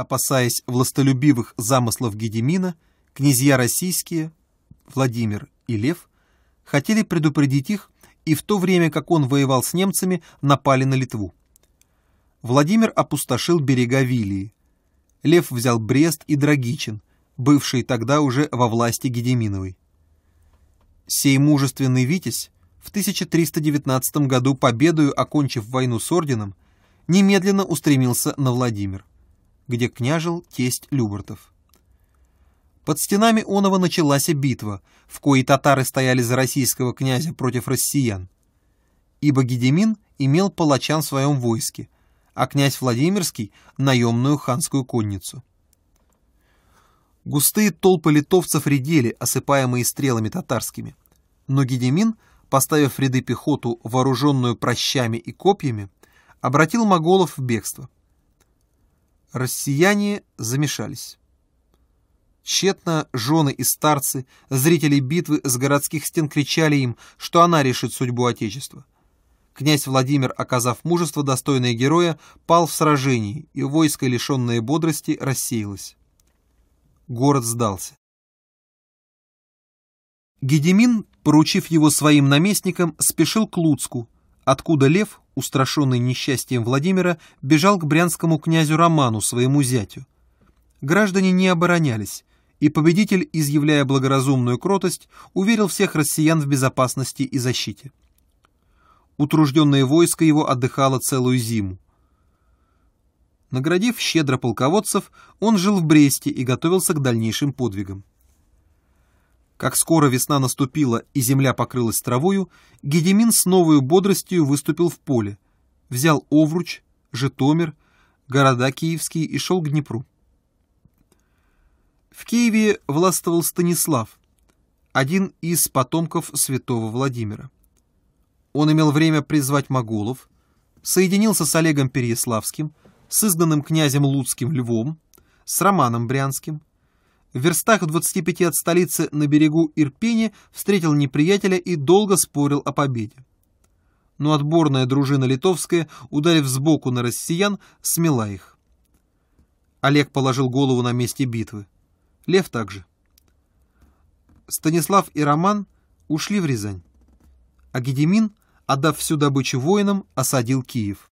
Опасаясь властолюбивых замыслов Гедемина, князья российские, Владимир и Лев, хотели предупредить их и в то время, как он воевал с немцами, напали на Литву. Владимир опустошил берега Вилии. Лев взял Брест и Драгичин, бывшие тогда уже во власти Гедеминовой. Сей мужественный Витязь, в 1319 году победою окончив войну с орденом, немедленно устремился на Владимир где княжил тесть Любартов. Под стенами Онова началась битва, в коей татары стояли за российского князя против россиян. Ибо Гедемин имел палачан в своем войске, а князь Владимирский — наемную ханскую конницу. Густые толпы литовцев редели, осыпаемые стрелами татарскими. Но Гедемин, поставив ряды пехоту, вооруженную прощами и копьями, обратил моголов в бегство — Россияне замешались. Тщетно жены и старцы, зрители битвы с городских стен кричали им, что она решит судьбу Отечества. Князь Владимир, оказав мужество достойное героя, пал в сражении, и войско, лишенное бодрости, рассеялось. Город сдался. Гедемин, поручив его своим наместникам, спешил к Луцку, откуда Лев, устрашенный несчастьем Владимира, бежал к брянскому князю Роману, своему зятю. Граждане не оборонялись, и победитель, изъявляя благоразумную кротость, уверил всех россиян в безопасности и защите. Утружденное войско его отдыхало целую зиму. Наградив щедро полководцев, он жил в Бресте и готовился к дальнейшим подвигам. Как скоро весна наступила и земля покрылась травою, Гедемин с новой бодростью выступил в поле, взял Овруч, Житомир, города киевские и шел к Днепру. В Киеве властвовал Станислав, один из потомков святого Владимира. Он имел время призвать моголов, соединился с Олегом Переяславским, с изгнанным князем Луцким Львом, с Романом Брянским – в верстах в 25 от столицы на берегу Ирпени встретил неприятеля и долго спорил о победе. Но отборная дружина литовская, ударив сбоку на россиян, смела их. Олег положил голову на месте битвы. Лев также. Станислав и Роман ушли в Рязань. А Гедемин, отдав всю добычу воинам, осадил Киев.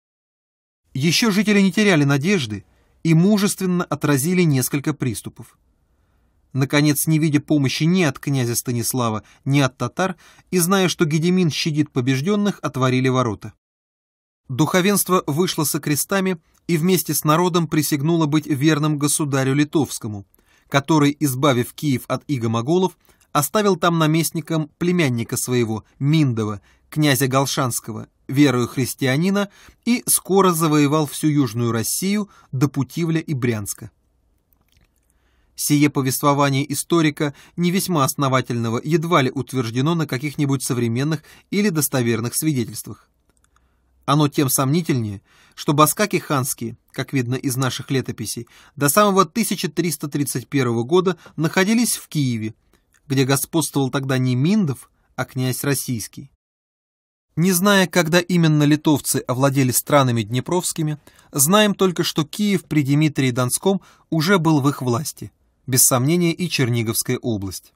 Еще жители не теряли надежды и мужественно отразили несколько приступов. Наконец, не видя помощи ни от князя Станислава, ни от татар, и зная, что Гедемин щадит побежденных, отворили ворота. Духовенство вышло со крестами и вместе с народом присягнуло быть верным государю литовскому, который, избавив Киев от игомоголов, оставил там наместником племянника своего, Миндова, князя Голшанского, верою христианина, и скоро завоевал всю Южную Россию до Путивля и Брянска. Сие повествование историка, не весьма основательного, едва ли утверждено на каких-нибудь современных или достоверных свидетельствах. Оно тем сомнительнее, что баскаки ханские, как видно из наших летописей, до самого 1331 года находились в Киеве, где господствовал тогда не Миндов, а князь Российский. Не зная, когда именно литовцы овладели странами днепровскими, знаем только, что Киев при Дмитрии Донском уже был в их власти – без сомнения и Черниговская область.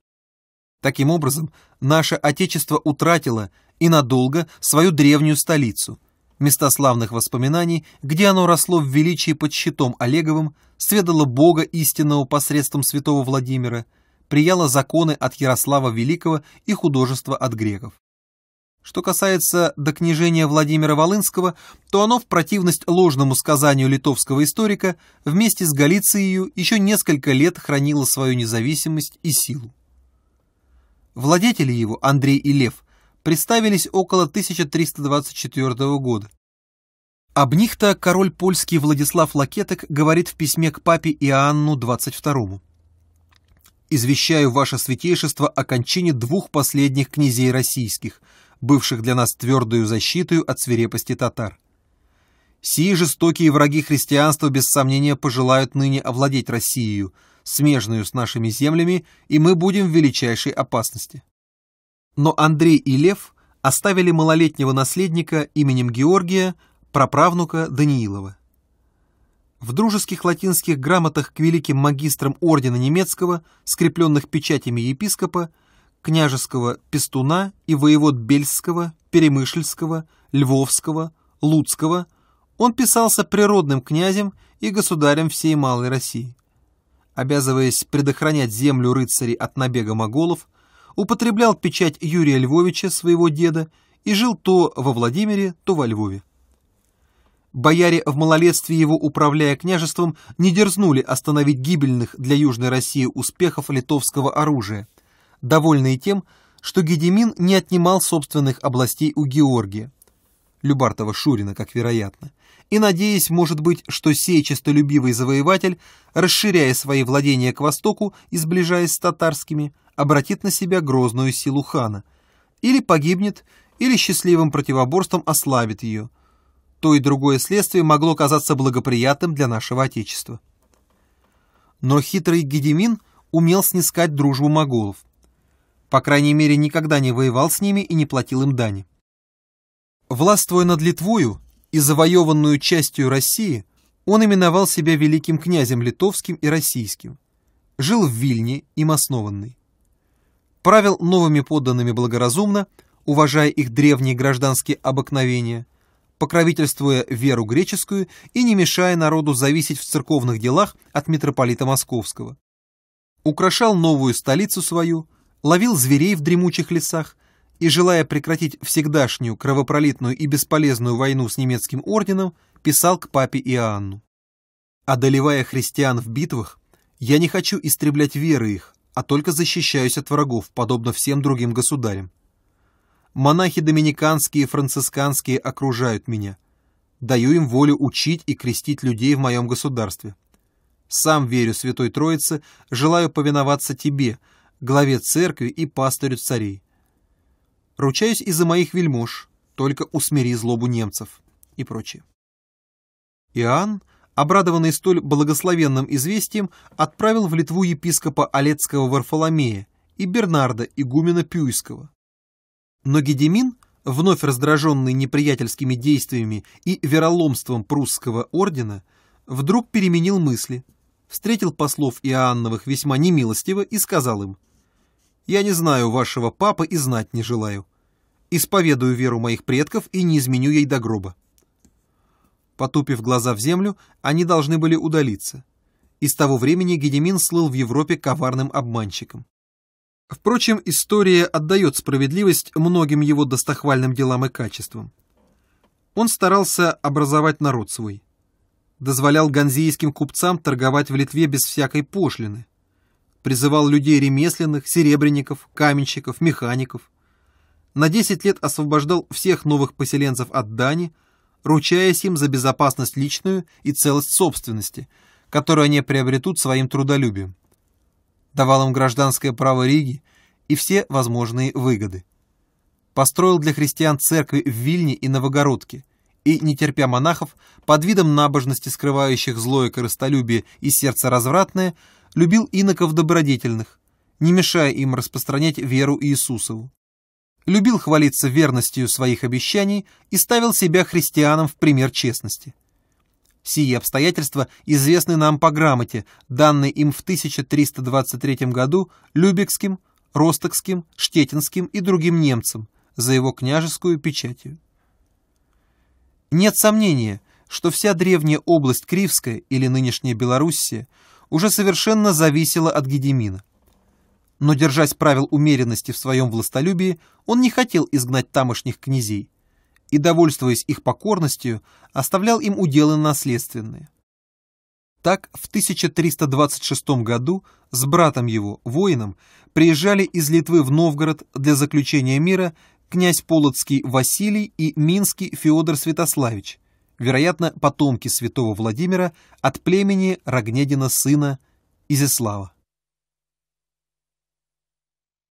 Таким образом, наше Отечество утратило и надолго свою древнюю столицу, места славных воспоминаний, где оно росло в величии под щитом Олеговым, сведало Бога истинного посредством святого Владимира, прияло законы от Ярослава Великого и художество от греков. Что касается докнижения Владимира Волынского, то оно, в противность ложному сказанию литовского историка, вместе с Галицией еще несколько лет хранило свою независимость и силу. Владетели его, Андрей и Лев, представились около 1324 года. Об них-то король польский Владислав Лакеток говорит в письме к папе Иоанну XXII. «Извещаю ваше святейшество о кончине двух последних князей российских – бывших для нас твердую защиту от свирепости татар. Сии жестокие враги христианства без сомнения пожелают ныне овладеть Россией, смежную с нашими землями, и мы будем в величайшей опасности. Но Андрей и Лев оставили малолетнего наследника именем Георгия, праправнука Даниилова. В дружеских латинских грамотах к великим магистрам ордена немецкого, скрепленных печатями епископа, княжеского Пестуна и воевод Бельского, Перемышльского, Львовского, Луцкого, он писался природным князем и государем всей Малой России. Обязываясь предохранять землю рыцарей от набега моголов, употреблял печать Юрия Львовича, своего деда, и жил то во Владимире, то во Львове. Бояре в малолетстве его, управляя княжеством, не дерзнули остановить гибельных для Южной России успехов литовского оружия – довольные тем, что Гедемин не отнимал собственных областей у Георгия, Любартова-Шурина, как вероятно, и надеясь, может быть, что сей честолюбивый завоеватель, расширяя свои владения к востоку и сближаясь с татарскими, обратит на себя грозную силу хана, или погибнет, или счастливым противоборством ослабит ее. То и другое следствие могло казаться благоприятным для нашего Отечества. Но хитрый Гедемин умел снискать дружбу моголов, по крайней мере, никогда не воевал с ними и не платил им дани. Властвуя над Литвою и завоеванную частью России, он именовал себя великим князем литовским и российским, жил в Вильне им основанный. Правил новыми подданными благоразумно, уважая их древние гражданские обыкновения, покровительствуя веру греческую и не мешая народу зависеть в церковных делах от митрополита Московского. Украшал новую столицу свою – ловил зверей в дремучих лесах и, желая прекратить всегдашнюю кровопролитную и бесполезную войну с немецким орденом, писал к папе Иоанну. «Одолевая христиан в битвах, я не хочу истреблять веры их, а только защищаюсь от врагов, подобно всем другим государям. Монахи доминиканские и францисканские окружают меня. Даю им волю учить и крестить людей в моем государстве. Сам верю Святой Троице, желаю повиноваться Тебе, главе церкви и пастырю царей. Ручаюсь из-за моих вельмож, только усмири злобу немцев» и прочее. Иоанн, обрадованный столь благословенным известием, отправил в Литву епископа Олецкого Варфоломея и Бернарда, игумена Пюйского. Но Гедемин, вновь раздраженный неприятельскими действиями и вероломством прусского ордена, вдруг переменил мысли, встретил послов Иоанновых весьма немилостиво и сказал им я не знаю вашего папы и знать не желаю. Исповедую веру моих предков и не изменю ей до гроба». Потупив глаза в землю, они должны были удалиться. И с того времени Гедемин слыл в Европе коварным обманщиком. Впрочем, история отдает справедливость многим его достохвальным делам и качествам. Он старался образовать народ свой. Дозволял ганзийским купцам торговать в Литве без всякой пошлины призывал людей ремесленных, серебряников, каменщиков, механиков. На десять лет освобождал всех новых поселенцев от дани, ручаясь им за безопасность личную и целость собственности, которую они приобретут своим трудолюбием. Давал им гражданское право Риги и все возможные выгоды. Построил для христиан церкви в Вильне и Новогородке – и, не терпя монахов, под видом набожности, скрывающих злое корыстолюбие и сердце развратное, любил иноков добродетельных, не мешая им распространять веру Иисусову. Любил хвалиться верностью своих обещаний и ставил себя христианам в пример честности. Сие обстоятельства известны нам по грамоте, данной им в 1323 году Любекским, Ростокским, Штетинским и другим немцам за его княжескую печатью. Нет сомнения, что вся древняя область Кривская или нынешняя Белоруссия – уже совершенно зависело от Гедемина. Но, держась правил умеренности в своем властолюбии, он не хотел изгнать тамошних князей и, довольствуясь их покорностью, оставлял им уделы наследственные. Так, в 1326 году с братом его, воином, приезжали из Литвы в Новгород для заключения мира князь Полоцкий Василий и Минский Феодор Святославич, вероятно, потомки святого Владимира от племени Рогнедина сына Изяслава.